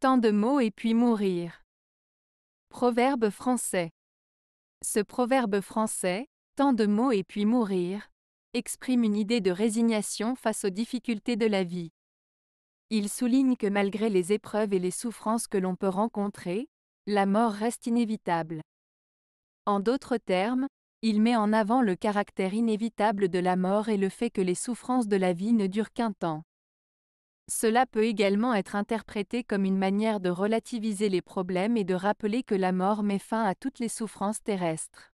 tant de mots et puis mourir. Proverbe français. Ce proverbe français, tant de mots et puis mourir, exprime une idée de résignation face aux difficultés de la vie. Il souligne que malgré les épreuves et les souffrances que l'on peut rencontrer, la mort reste inévitable. En d'autres termes, il met en avant le caractère inévitable de la mort et le fait que les souffrances de la vie ne durent qu'un temps. Cela peut également être interprété comme une manière de relativiser les problèmes et de rappeler que la mort met fin à toutes les souffrances terrestres.